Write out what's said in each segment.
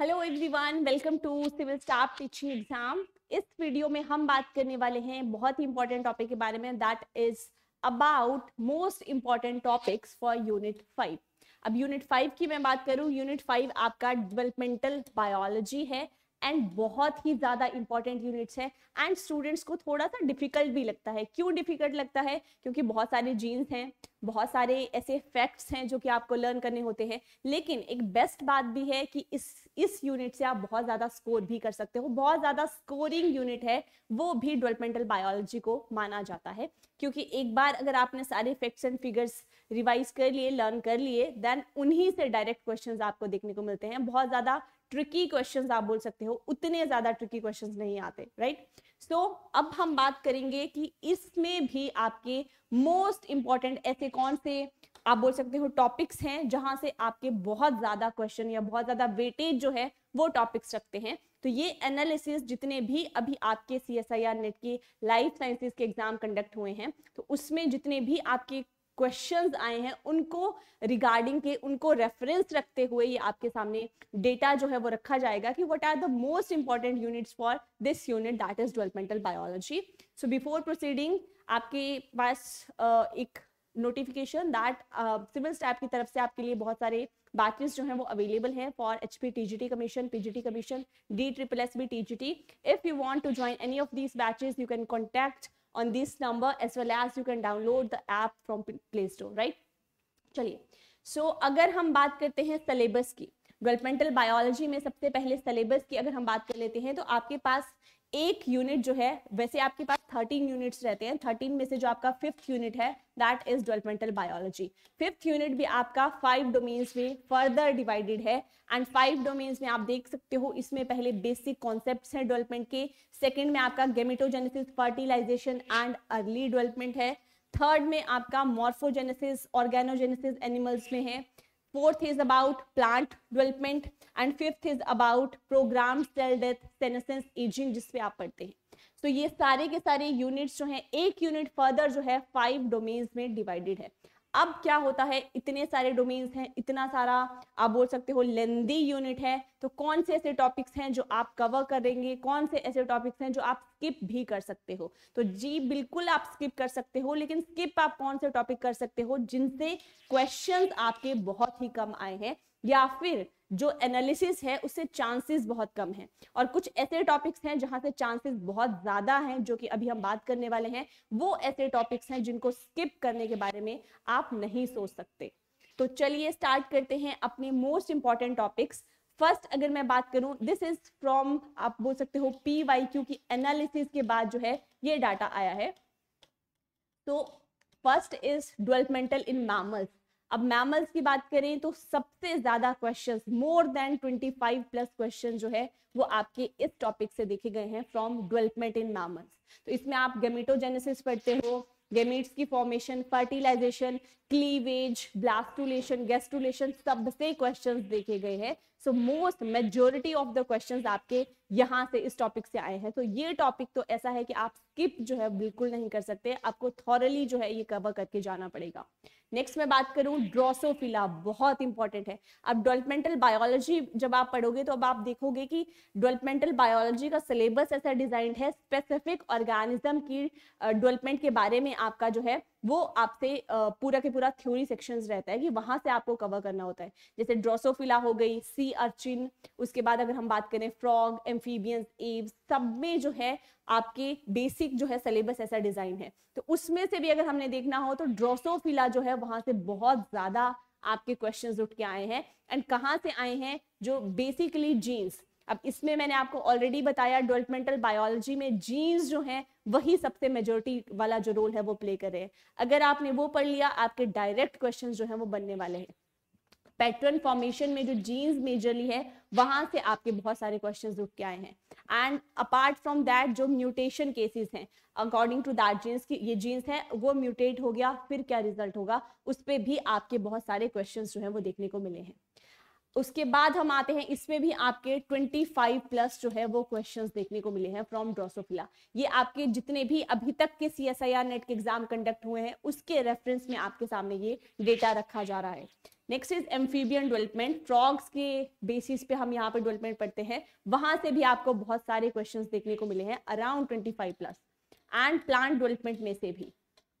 Hello everyone welcome to civil staff teaching exam इस video में हम बात करने वाले हैं बहुत ही इंपॉर्टेंट टॉपिक के बारे में that is about most important topics for unit five अब यूनिट फाइव की मैं बात करूं यूनिट फाइव आपका डेवलपमेंटल बायोलॉजी है एंड बहुत ही ज़्यादा इंपॉर्टेंट यूनिट्स है एंड स्टूडेंट्स को थोड़ा सा डिफिकल्ट भी लगता है क्यों डिफिकल्ट लगता है क्योंकि बहुत सारे जीन्स हैं बहुत सारे ऐसे फैक्ट्स हैं जो कि आपको लर्न करने होते हैं लेकिन एक बेस्ट बात भी है कि इस इस यूनिट से आप बहुत ज़्यादा स्कोर भी कर सकते हो बहुत ज़्यादा स्कोरिंग यूनिट है वो भी डेवलपमेंटल बायोलॉजी को माना जाता है क्योंकि एक बार अगर आपने सारे फैक्ट्स एंड फिगर्स रिवाइज कर लिए लर्न कर लिए देन उन्हीं से डायरेक्ट क्वेश्चन आपको देखने को मिलते हैं बहुत ज़्यादा ट्रिकी क्वेश्चन आप बोल सकते हो उतने ज्यादा ट्रिकी क्वेश्चन नहीं आते राइट सो so, अब हम बात करेंगे कि इसमें भी आपके मोस्ट इंपॉर्टेंट ऐसे कौन से आप बोल सकते हो टॉपिक्स हैं जहां से आपके बहुत ज्यादा क्वेश्चन या बहुत ज्यादा वेटेज जो है वो टॉपिक्स रखते हैं तो ये एनालिसिस जितने भी अभी आपके C S I R NET के लाइफ साइंसिस के एग्जाम कंडक्ट हुए हैं तो उसमें जितने भी आपके क्वेश्चंस आए हैं उनको रिगार्डिंग के उनको रेफरेंस रखते हुए ये आपके सामने डेटा जो है वो रखा जाएगा कि what are the most important units for this unit that is developmental biology so before proceeding आपके पास एक नोटिफिकेशन दैट सिविल स्टैप की तरफ से आपके लिए बहुत सारे बैचेस जो हैं वो अवेलेबल हैं for H P T G T commission P G T commission D triple S B T G T if you want to join any of these batches you can contact on this number as well as you can download the app from Play Store, right? चलिए सो so, अगर हम बात करते हैं syllabus की developmental biology में सबसे पहले सिलेबस की अगर हम बात कर लेते हैं तो आपके पास एक यूनिट जो है वैसे आपके पास 13 यूनिट्स रहते हैं 13 में से जो आपका फिफ्थ यूनिट है that is developmental biology fifth unit भी आपका फाइव डोमेन्स में फर्दर डिवाइडेड है एंड फाइव डोमेन्स में आप देख सकते हो इसमें पहले बेसिक कॉन्सेप्ट हैं डेवलपमेंट के सेकेंड में आपका gametogenesis fertilization and early development है थर्ड में आपका मॉर्फोजेनेसिस ऑर्गेनोजेनेसिस एनिमल्स में है fourth is about plant development and fifth is about program cell death senescence aging जिस पे आप पढ़ते हैं तो so, ये सारे के सारे यूनिट्स जो हैं एक यूनिट फर्दर जो है फाइव डोमेन्स में डिवाइडेड है अब क्या होता है इतने सारे डोमेन्स हैं इतना सारा आप बोल सकते हो लेंदी यूनिट है तो कौन से ऐसे टॉपिक्स हैं जो आप कवर करेंगे कौन से ऐसे टॉपिक्स हैं जो आप स्किप भी कर सकते हो तो जी बिल्कुल आप स्किप कर सकते हो लेकिन स्किप आप कौन से टॉपिक कर सकते हो जिनसे क्वेश्चंस आपके बहुत ही कम आए हैं या फिर जो एनालिसिस है उससे चांसेस बहुत कम हैं और कुछ ऐसे टॉपिक्स हैं जहां से चांसेस बहुत ज्यादा हैं जो कि अभी हम बात करने वाले हैं वो ऐसे टॉपिक्स हैं जिनको स्किप करने के बारे में आप नहीं सोच सकते तो चलिए स्टार्ट करते हैं अपने मोस्ट इंपॉर्टेंट टॉपिक्स फर्स्ट अगर मैं बात करूं दिस इज फ्रॉम आप बोल सकते हो पी वाई क्यू की एनालिसिस के बाद जो है ये डाटा आया है तो first is developmental in mammals अब मैमल्स की बात करें तो सबसे ज्यादा question more than 25 plus question जो है वो आपके इस टॉपिक से देखे गए हैं फ्रॉम डेवलपमेंट इन मैमल्स तो इसमें आप गेमिटोजेनेसिस पढ़ते हो गेमिट्स की formation fertilization cleavage blastulation gastrulation सबसे क्वेश्चन देखे गए हैं so most majority of the question आपके यहाँ से इस टॉपिक से आए हैं तो ये टॉपिक तो ऐसा है कि आप स्किप जो है बिल्कुल नहीं कर सकते आपको थॉरली जो है ये कवर करके जाना पड़ेगा नेक्स्ट मैं बात करूं ड्रोसोफिला बहुत इंपॉर्टेंट है अब डेवलपमेंटल बायोलॉजी जब आप पढ़ोगे तो अब आप देखोगे कि डेवलपमेंटल बायोलॉजी का सिलेबस ऐसा डिजाइंड है स्पेसिफिक ऑर्गेनिज्म की डेवलपमेंट के बारे में आपका जो है वो आपसे पूरा के पूरा थ्योरी सेक्शंस रहता है कि वहां से आपको कवर करना होता है जैसे ड्रोसोफिला हो गई सी अर्चिन उसके बाद अगर हम बात करें फ्रॉग एम्फीबियंस एब्स सब में जो है आपके बेसिक जो है सिलेबस ऐसा डिजाइन है तो उसमें से भी अगर हमने देखना हो तो ड्रोसोफिला जो है वहां से बहुत ज्यादा आपके क्वेश्चंस उठ के आए हैं एंड कहाँ से आए हैं जो बेसिकली जीन्स अब इसमें मैंने आपको ऑलरेडी बताया डेवलपमेंटल बायोलॉजी में जीन्स जो हैं वही सबसे मेजोरिटी वाला जो रोल है वो प्ले कर रहे हैं अगर आपने वो पढ़ लिया आपके डायरेक्ट क्वेश्चन जो है वो बनने वाले हैं पैटर्न फॉर्मेशन में जो जीन्स मेजरली है वहां से आपके बहुत सारे क्वेश्चन उठ के आए हैं एंड अपार्ट फ्रॉम दैट जो म्यूटेशन केसेस हैं अकॉर्डिंग टू दैट जीन्स की ये जीन्स है वो म्यूटेट हो गया फिर क्या रिजल्ट होगा उस पर भी आपके बहुत सारे क्वेश्चन जो है वो देखने को मिले हैं उसके बाद हम आते हैं इसमें भी आपके 25 प्लस जो है वो क्वेश्चंस देखने को मिले हैं फ्रॉम ड्रोसोफिला ये आपके जितने भी अभी तक के C S I R NET के एग्जाम कंडक्ट हुए हैं उसके रेफरेंस में आपके सामने ये डेटा रखा जा रहा है next is amphibian development frogs के बेसिस पे हम यहाँ पे डेवलपमेंट पढ़ते हैं वहां से भी आपको बहुत सारे क्वेश्चन देखने को मिले हैं around twenty plus and plant development में से भी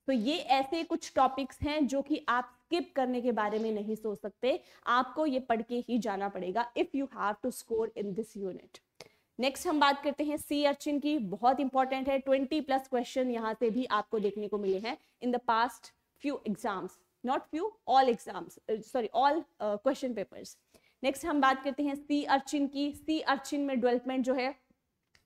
तो ये ऐसे कुछ टॉपिक्स हैं जो कि आप स्किप करने के बारे में नहीं सोच सकते आपको ये पढ़ के ही जाना पड़ेगा if you have to score in this unit next हम बात करते हैं सी अर्चिन की बहुत इंपॉर्टेंट है ट्वेंटी प्लस क्वेश्चन यहाँ से भी आपको देखने को मिले हैं in the past few exams not few all exams sorry all question papers next हम बात करते हैं सी अर्चिन की सी अर्चिन में डेवलपमेंट जो है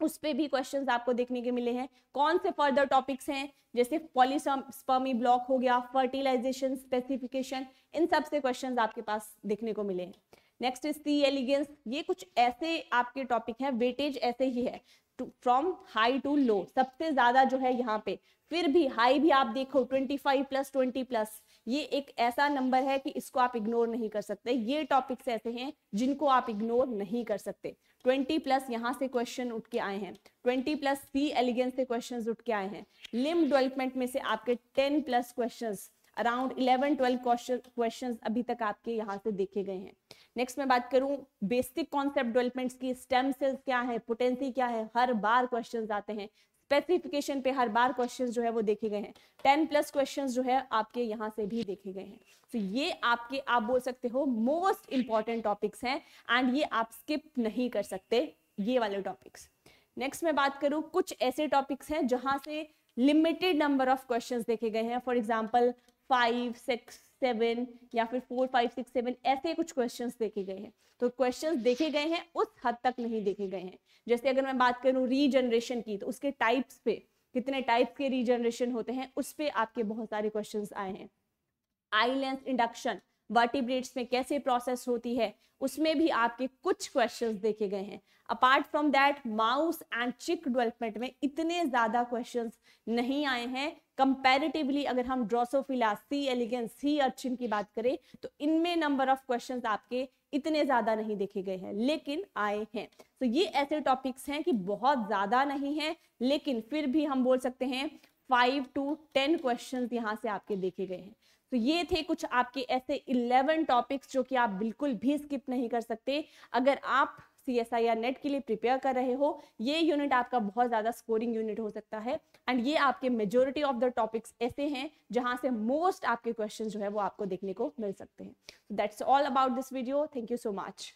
उस पर भी क्वेश्चन आपको देखने के मिले हैं कौन से फर्दर टॉपिक्स हैं जैसे पॉलिसमी ब्लॉक हो गया फर्टिलाइजेशन स्पेसिफिकेशन इन सब से क्वेश्चन आपके पास देखने को मिले हैं नेक्स्ट इज सी एलिगेंस ये कुछ ऐसे आपके टॉपिक हैं वेटेज ऐसे ही है फ्रॉम हाई टू लो सबसे ज्यादा जो है यहाँ पे फिर भी हाई भी आप देखो 25 प्लस 20 प्लस ये एक ऐसा नंबर है कि इसको आप इग्नोर नहीं कर सकते ये टॉपिक्स ऐसे हैं जिनको आप इग्नोर नहीं कर सकते ट्वेंटी प्लस यहाँ से क्वेश्चन उठ के आए हैं ट्वेंटी प्लस सी एलिगेंस से क्वेश्चन उठ के आए हैं लिम डेवलपमेंट में से आपके ten plus question around eleven twelve question अभी तक आपके यहाँ से देखे गए हैं नेक्स्ट मैं बात करूं बेसिक कॉन्सेप्ट डेवलपमेंट्स की स्टेम सेल्स क्या है पोटेंसी क्या है हर बार क्वेश्चंस आते हैं स्पेसिफिकेशन पे हर बार क्वेश्चंस जो है वो देखे गए हैं टेन प्लस क्वेश्चंस जो है आपके यहाँ से भी देखे गए हैं तो ये आपके आप बोल सकते हो मोस्ट इंपॉर्टेंट टॉपिक्स हैं एंड ये आप स्किप नहीं कर सकते ये वाले टॉपिक्स नेक्स्ट मैं बात करूँ कुछ ऐसे टॉपिक्स हैं जहाँ से लिमिटेड नंबर ऑफ क्वेश्चन देखे गए हैं for example five six seven या फिर फोर फाइव सिक्स सेवन ऐसे कुछ क्वेश्चन देखे गए हैं तो क्वेश्चन देखे गए हैं उस हद तक नहीं देखे गए हैं जैसे अगर मैं बात करूँ रीजनरेशन की तो उसके टाइप्स पे कितने टाइप्स के रीजनरेशन होते हैं उस पर आपके बहुत सारे क्वेश्चन आए हैं आईलेंस इंडक्शन वर्टिब्रेट्स में कैसे प्रोसेस होती है उसमें भी आपके कुछ क्वेश्चंस देखे गए हैं apart from that mouse and chick development में इतने ज्यादा क्वेश्चंस नहीं आए हैं कंपैरेटिवली अगर हम Drosophila C elegans sea urchin की बात करें तो इनमें नंबर ऑफ क्वेश्चन आपके इतने ज्यादा नहीं देखे गए हैं लेकिन आए हैं तो ये ऐसे टॉपिक्स हैं कि बहुत ज्यादा नहीं है लेकिन फिर भी हम बोल सकते हैं फाइव टू टेन क्वेश्चन यहाँ से आपके देखे गए हैं तो ये थे कुछ आपके ऐसे इलेवन टॉपिक्स जो कि आप बिल्कुल भी स्किप नहीं कर सकते अगर आप C S I R NET के लिए प्रिपेयर कर रहे हो ये यूनिट आपका बहुत ज़्यादा स्कोरिंग यूनिट हो सकता है एंड ये आपके मेजोरिटी ऑफ द टॉपिक्स ऐसे हैं जहाँ से मोस्ट आपके क्वेश्चन जो है वो आपको देखने को मिल सकते हैं that's all about this video thank you so much